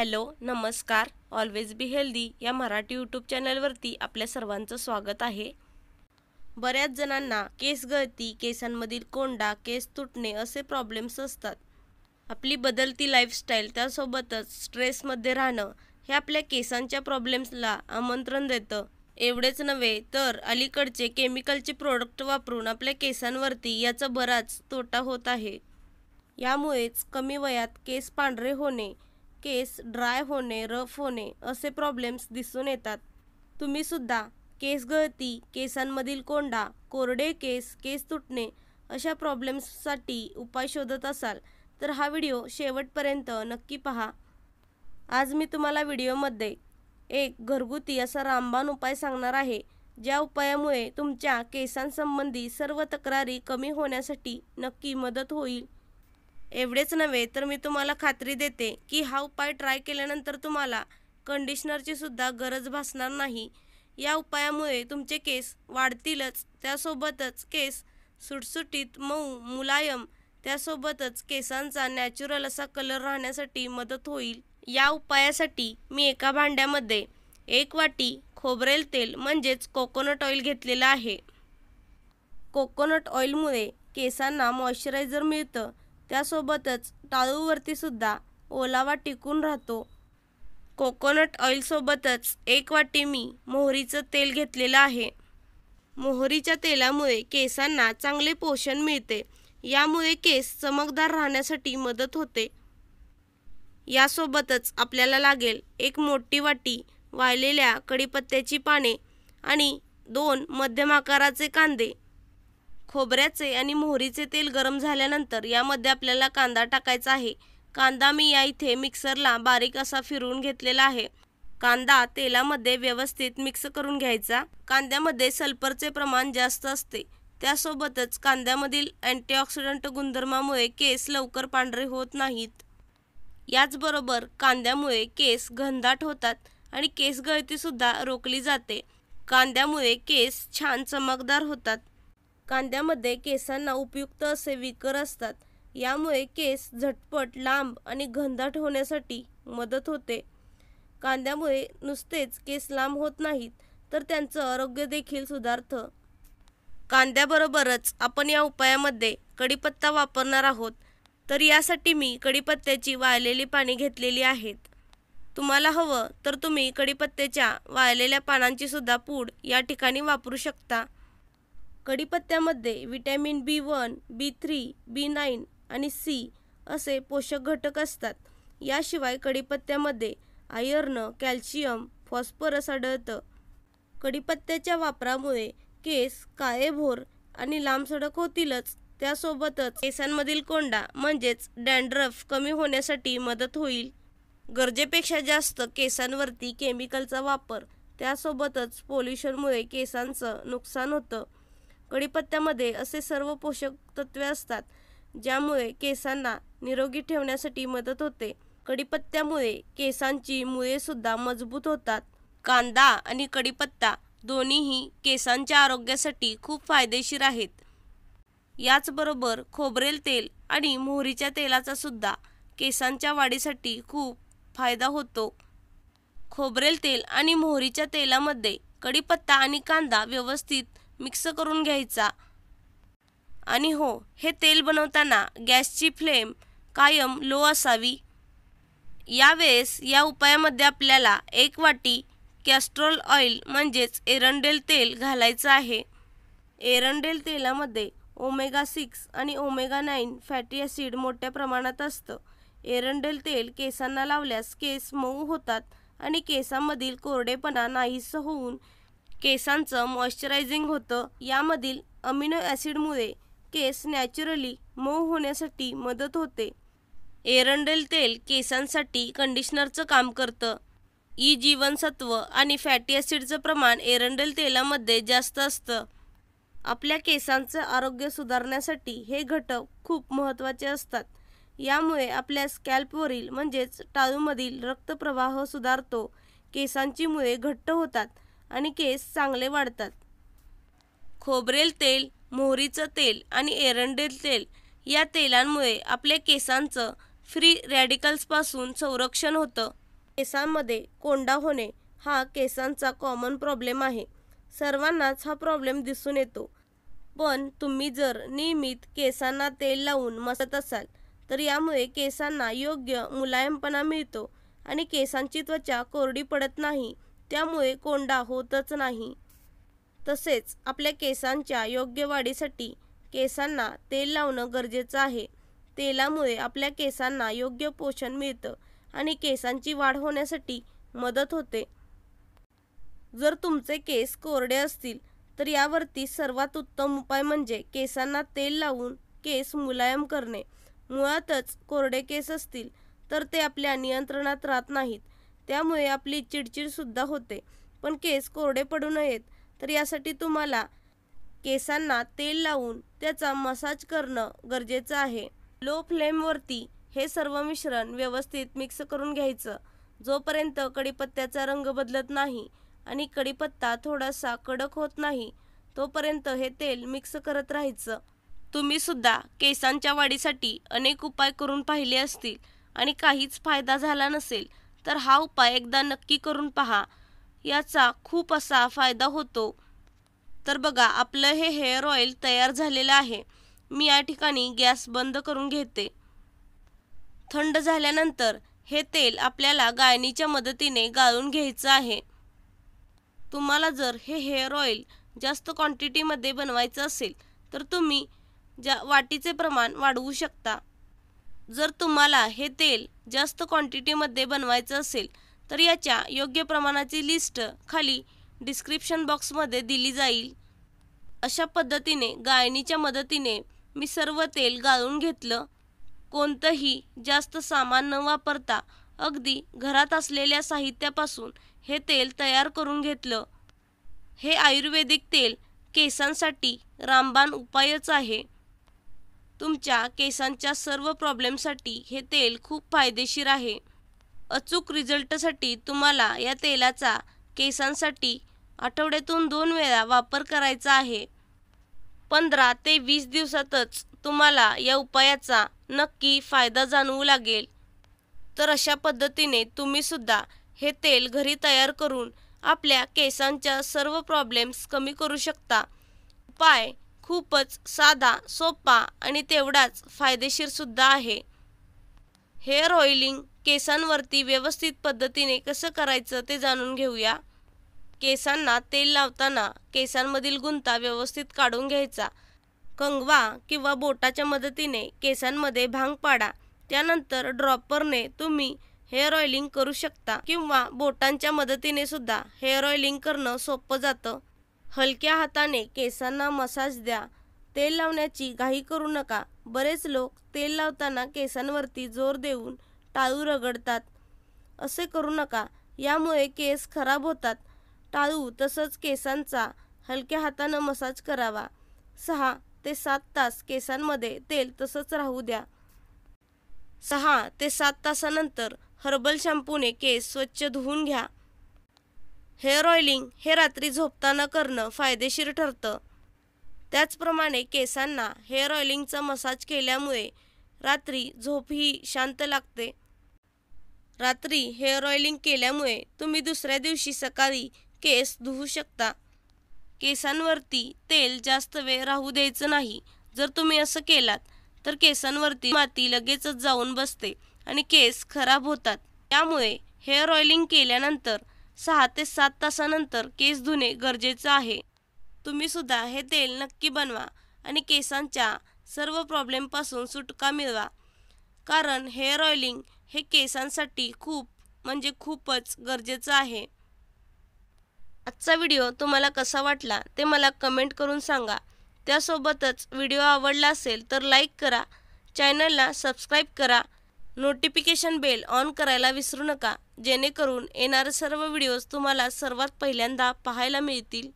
hello नमस्कार always be healthy या Marathi YouTube चॅनलवरती आपल्या सर्वांचं स्वागत आहे बऱ्याच जणांना केस गळती केसांमधील कोंडा केस तुटणे असे प्रॉब्लेम्स असतात आपली बदलती लाईफस्टाईल त्यासोबतच स्ट्रेसमध्ये राहणं हे आपल्या केसांच्या प्रॉब्लेम्सला आमंत्रण देतं एवढेच नव्हे तर अलीकडचे केमिकलचे प्रोडक्ट वापरून आपल्या केसांवरती याचा बराच तोटा होत आहे यामुळेच कमी वयात केस पांढरे होणे केस ड्राय होणे रफ होणे असे प्रॉब्लेम्स दिसून येतात तुम्ही सुद्धा केस गळती केसांमधील कोंडा कोरडे केस केस तुटणे अशा प्रॉब्लेम्ससाठी उपाय शोधत असाल तर हा व्हिडिओ शेवटपर्यंत नक्की पहा आज मी तुम्हाला व्हिडिओमध्ये एक घरगुती असा रामबाण उपाय सांगणार आहे ज्या उपायामुळे तुमच्या केसांसंबंधी सर्व तक्रारी कमी होण्यासाठी नक्की मदत होईल एवढेच नव्हे तर मी तुम्हाला खात्री देते की हा उपाय ट्राय केल्यानंतर तुम्हाला कंडिशनरची सुद्धा गरज भासणार नाही या उपायामुळे तुमचे केस वाढतीलच त्यासोबतच केस सुटसुटीत मऊ मुलायम त्यासोबतच केसांचा नॅचरल असा कलर राहण्यासाठी मदत होईल या उपायासाठी मी एका भांड्यामध्ये एक वाटी खोबरेल तेल म्हणजेच कोकोनट ऑइल घेतलेलं आहे कोकोनट ऑइलमुळे केसांना मॉइश्चरायझर मिळतं त्यासोबतच टाळूवरती सुद्धा ओलावा टिकून राहतो कोकोनट ऑइलसोबतच एक वाटी मी मोहरीचं तेल घेतलेलं आहे मोहरीच्या तेलामुळे केसांना चांगले पोषण मिळते यामुळे केस चमकदार राहण्यासाठी मदत होते यासोबतच आपल्याला लागेल एक मोठी वाटी वाळलेल्या कढीपत्त्याची पाने आणि दोन मध्यम आकाराचे कांदे खोबऱ्याचे आणि मोहरीचे तेल गरम झाल्यानंतर यामध्ये आपल्याला कांदा टाकायचा आहे कांदा मी या इथे मिक्सरला बारीक असा फिरवून घेतलेला आहे कांदा तेलामध्ये व्यवस्थित मिक्स करून घ्यायचा कांद्यामध्ये सल्फरचे प्रमाण जास्त असते त्यासोबतच कांद्यामधील अँटीऑक्सिडंट गुणधर्मामुळे केस लवकर पांढरे होत नाहीत याचबरोबर कांद्यामुळे केस घनदाट होतात आणि केस गळतीसुद्धा रोखली जाते कांद्यामुळे केस छान चमकदार होतात कांद्यामध्ये केसांना उपयुक्त असे विकर असतात यामुळे केस झटपट लांब आणि घनदाट होण्यासाठी मदत होते कांद्यामुळे नुसतेच केस लांब होत नाहीत तर त्यांचं आरोग्य देखील सुधारतं कांद्याबरोबरच आपण या उपायामध्ये कढीपत्ता वापरणार आहोत तर यासाठी मी कडीपत्त्याची वाळलेली पाणी घेतलेली आहेत तुम्हाला हवं तर तुम्ही कडीपत्त्याच्या वाळलेल्या पानांची सुद्धा पूड या ठिकाणी वापरू शकता कडीपत्त्यामध्ये vitamin B one B three B nine आणि सी असे पोषक घटक असतात याशिवाय कडीपत्त्यामध्ये आयर्न कॅल्शियम फॉस्फरस आढळतं कडीपत्त्याच्या वापरामुळे केस काळेभोर आणि लांबसडक होतीलच त्यासोबतच केसांमधील कोंडा म्हणजेच डँड्रफ कमी होण्यासाठी मदत होईल गरजेपेक्षा जास्त केसांवरती केमिकलचा वापर त्यासोबतच पोल्युशनमुळे केसांचं नुकसान होतं कडीपत्त्यामध्ये असे सर्व पोषक तत्वे असतात ज्यामुळे केसांना निरोगी ठेवण्यासाठी मदत होते कडीपत्त्यामुळे केसांची मुळे सुद्धा मजबूत होतात कांदा आणि कडीपत्ता दोन्हीही केसांच्या आरोग्यासाठी खूप फायदेशीर आहेत याचबरोबर खोबरेल तेल आणि मोहरीच्या तेलाचा सुद्धा केसांच्या वाढीसाठी खूप फायदा होतो खोबरेल तेल आणि मोहरीच्या तेलामध्ये कडीपत्ता आणि कांदा व्यवस्थित मिक्स करून घ्यायचा आणि हो हे तेल बनवताना गॅसची फ्लेम कायम लो असावी यावेळेस या उपायामध्ये आपल्याला एक वाटी कॅस्ट्रोल ऑइल म्हणजेच एरंडेल तेल घालायचं आहे एरंडेल तेलामध्ये ओमेगा सिक्स आणि ओमेगा नाईन फॅटी ॲसिड मोठ्या प्रमाणात असतं एरंडेल तेल केसांना लावल्यास केस मऊ होतात आणि केसांमधील कोरडेपणा नाहीसं होऊन केसांचं मॉइश्चरायझिंग होतं यामधील अमिनो ॲसिडमुळे केस नॅचरली मऊ होण्यासाठी मदत होते एरंडेल तेल केसांसाठी कंडिशनरचं काम करतं ई जीवनसत्व आणि फॅटी ॲसिडचं प्रमाण एरंडेल तेलामध्ये जास्त असतं आपल्या केसांचं आरोग्य सुधारण्यासाठी हे घटक खूप महत्त्वाचे असतात यामुळे आपल्या स्कॅल्पवरील म्हणजेच टाळूमधील रक्तप्रवाह सुधारतो केसांची मुळे घट्ट होतात आणि केस चांगले वाढतात खोबरेल तेल मोहरीचं तेल आणि एरंडेल तेल या तेलांमुळे आपल्या केसांचं फ्री रॅडिकल्सपासून संरक्षण होतं केसांमध्ये कोंडा होणे हा केसांचा कॉमन प्रॉब्लेम आहे सर्वांनाच हा प्रॉब्लेम दिसून येतो पण तुम्ही जर नियमित केसांना तेल लावून मसत असाल तर यामुळे केसांना योग्य मुलायमपणा मिळतो आणि केसांची त्वचा कोरडी पडत नाही त्यामुळे कोंडा होतच नाही तसेच आपल्या केसांच्या योग्य वाढीसाठी केसांना तेल लावणं गरजेचं आहे तेलामुळे आपल्या केसांना योग्य पोषण मिळतं आणि केसांची वाढ होण्यासाठी मदत होते जर तुमचे केस कोरडे असतील तर यावरती सर्वात उत्तम उपाय म्हणजे केसांना तेल लावून केस मुलायम करणे मुळातच कोरडे केस असतील तर ते आपल्या नियंत्रणात राहत नाहीत त्यामुळे आपली चिडचिडसुद्धा होते पण केस कोरडे पडू नयेत तर यासाठी तुम्हाला केसांना तेल लावून त्याचा मसाज करणं गरजेचं आहे लो फ्लेमवरती हे सर्व मिश्रण व्यवस्थित मिक्स करून घ्यायचं जोपर्यंत कडीपत्त्याचा रंग बदलत नाही आणि कडीपत्ता थोडासा कडक होत नाही तोपर्यंत हे तेल मिक्स करत राहायचं तुम्ही सुद्धा केसांच्या वाढीसाठी अनेक उपाय करून पाहिले असतील आणि काहीच फायदा झाला नसेल तर हा उपाय एकदा नक्की करून पहा याचा खूप असा फायदा होतो तर बघा आपलं हे हेअर ऑइल तयार झालेलं आहे मी या ठिकाणी गॅस बंद करून घेते थंड झाल्यानंतर हे तेल आपल्याला गायनीच्या मदतीने गाळून घ्यायचं आहे तुम्हाला जर हे हेअर ऑइल जास्त क्वांटिटीमध्ये बनवायचं असेल तर तुम्ही ज्या वाटीचे प्रमाण वाढवू शकता जर तुम्हाला हे तेल जास्त क्वांटिटीमध्ये बनवायचं असेल तर याच्या योग्य प्रमाणाची लिस्ट खाली डिस्क्रिप्शन बॉक्समध्ये दिली जाईल अशा पद्धतीने गायनीच्या मदतीने मी सर्व तेल गाळून घेतलं कोणतंही जास्त सामान न वापरता अगदी घरात असलेल्या साहित्यापासून हे तेल तयार करून घेतलं हे आयुर्वेदिक तेल केसांसाठी रामबाण उपायच आहे तुमच्या केसांच्या सर्व प्रॉब्लेमसाठी हे तेल खूप फायदेशीर आहे अचूक रिझल्टसाठी तुम्हाला या तेलाचा केसांसाठी आठवड्यातून दोन वेळा वापर करायचा आहे पंधरा ते वीस दिवसातच तुम्हाला या उपायाचा नक्की फायदा जाणवू लागेल तर अशा पद्धतीने तुम्हीसुद्धा हे तेल घरी तयार करून आपल्या केसांच्या सर्व प्रॉब्लेम्स कमी करू शकता उपाय खूपच साधा सोपा आणि तेवढाच फायदेशीरसुद्धा आहे हेअर ऑइलिंग केसांवरती व्यवस्थित पद्धतीने कसं करायचं ते जाणून घेऊया केसांना तेल लावताना केसांमधील गुंता व्यवस्थित काढून घ्यायचा कंगवा किंवा बोटाच्या मदतीने केसांमध्ये भांग पाडा त्यानंतर ड्रॉपरने तुम्ही हेअर ऑइलिंग करू शकता किंवा बोटांच्या मदतीने सुद्धा हेअर ऑइलिंग करणं सोपं जातं हलक्या हाताने केसांना मसाज द्या तेल लावण्याची घाई करू नका बरेच लोक तेल लावताना केसांवरती जोर देऊन टाळू रगडतात असे करू नका यामुळे केस खराब होतात टाळू तसंच केसांचा हलक्या हातानं मसाज करावा सहा ते सात तास केसांमध्ये तेल तसंच राहू द्या सहा ते सात तासानंतर हर्बल शॅम्पूने केस स्वच्छ धुवून घ्या हेअर ऑइलिंग हे रात्री झोपताना करणं फायदेशीर ठरतं त्याचप्रमाणे केसांना हेअर ऑइलिंगचा मसाज केल्यामुळे रात्री झोपही शांत लागते रात्री हेअर ऑइलिंग केल्यामुळे तुम्ही दुसऱ्या दिवशी सकाळी केस धुवू शकता केसांवरती तेल जास्त वेळ राहू द्यायचं नाही जर तुम्ही असं केलात तर केसांवरती माती लगेचच जाऊन बसते आणि केस खराब होतात त्यामुळे हेअर ऑइलिंग केल्यानंतर सहा ते सात तासानंतर केस धुणे गरजेचं आहे तुम्ही सुद्धा हे तेल नक्की बनवा आणि केसांच्या सर्व प्रॉब्लेमपासून सुटका मिळवा कारण हेअर ऑइलिंग हे केसांसाठी खूप म्हणजे खूपच गरजेचं आहे आजचा व्हिडिओ तुम्हाला कसा वाटला ते मला कमेंट करून सांगा त्यासोबतच व्हिडिओ आवडला असेल तर लाईक करा चॅनलला सबस्क्राईब करा नोटिफिकेशन बेल ऑन करायला विसरू नका जेणेकरून येणारे सर्व व्हिडिओज तुम्हाला सर्वात पहिल्यांदा पाहायला मिळतील